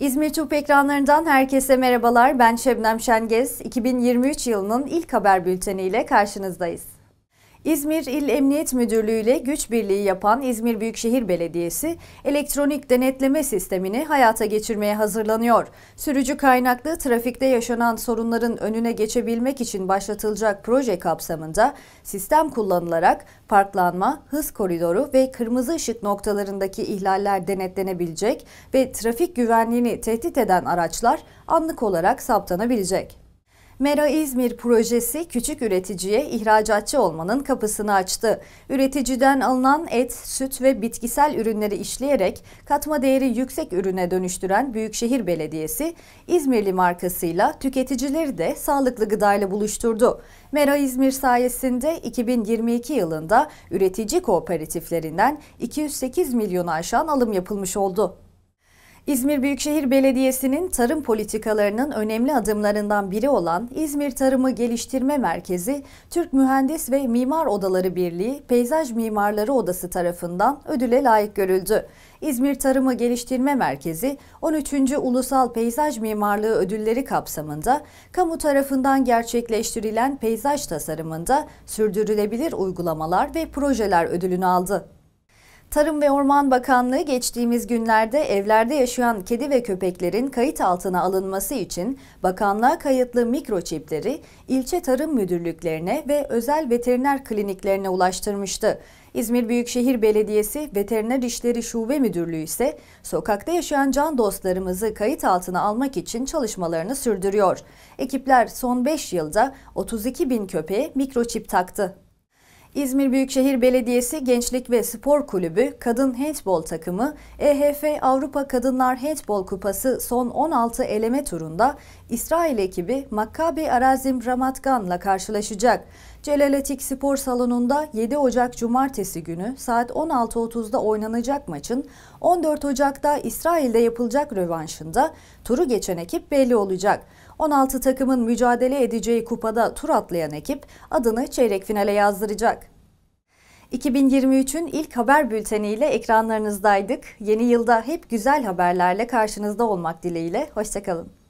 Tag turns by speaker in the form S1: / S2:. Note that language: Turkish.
S1: İzmir Tüp ekranlarından herkese merhabalar. Ben Şebnem Şengez. 2023 yılının ilk haber bülteniyle karşınızdayız. İzmir İl Emniyet Müdürlüğü ile güç birliği yapan İzmir Büyükşehir Belediyesi elektronik denetleme sistemini hayata geçirmeye hazırlanıyor. Sürücü kaynaklı trafikte yaşanan sorunların önüne geçebilmek için başlatılacak proje kapsamında sistem kullanılarak parklanma, hız koridoru ve kırmızı ışık noktalarındaki ihlaller denetlenebilecek ve trafik güvenliğini tehdit eden araçlar anlık olarak saptanabilecek. Mera İzmir projesi küçük üreticiye ihracatçı olmanın kapısını açtı. Üreticiden alınan et, süt ve bitkisel ürünleri işleyerek katma değeri yüksek ürüne dönüştüren Büyükşehir Belediyesi, İzmirli markasıyla tüketicileri de sağlıklı gıdayla buluşturdu. Mera İzmir sayesinde 2022 yılında üretici kooperatiflerinden 208 milyon aşan alım yapılmış oldu. İzmir Büyükşehir Belediyesi'nin tarım politikalarının önemli adımlarından biri olan İzmir Tarımı Geliştirme Merkezi, Türk Mühendis ve Mimar Odaları Birliği Peyzaj Mimarları Odası tarafından ödüle layık görüldü. İzmir Tarımı Geliştirme Merkezi, 13. Ulusal Peyzaj Mimarlığı Ödülleri kapsamında kamu tarafından gerçekleştirilen peyzaj tasarımında sürdürülebilir uygulamalar ve projeler ödülünü aldı. Tarım ve Orman Bakanlığı geçtiğimiz günlerde evlerde yaşayan kedi ve köpeklerin kayıt altına alınması için bakanlığa kayıtlı mikroçipleri ilçe tarım müdürlüklerine ve özel veteriner kliniklerine ulaştırmıştı. İzmir Büyükşehir Belediyesi Veteriner İşleri Şube Müdürlüğü ise sokakta yaşayan can dostlarımızı kayıt altına almak için çalışmalarını sürdürüyor. Ekipler son 5 yılda 32 bin köpeğe mikroçip taktı. İzmir Büyükşehir Belediyesi Gençlik ve Spor Kulübü Kadın Handbol takımı EHF Avrupa Kadınlar Handbol Kupası son 16 eleme turunda İsrail ekibi Maccabi Arazim Ramatgan'la karşılaşacak. Celaletik Spor Salonu'nda 7 Ocak Cumartesi günü saat 16.30'da oynanacak maçın 14 Ocak'ta İsrail'de yapılacak rövanşında turu geçen ekip belli olacak. 16 takımın mücadele edeceği kupada tur atlayan ekip adını çeyrek finale yazdıracak. 2023'ün ilk haber bülteniyle ekranlarınızdaydık. Yeni yılda hep güzel haberlerle karşınızda olmak dileğiyle. Hoşçakalın.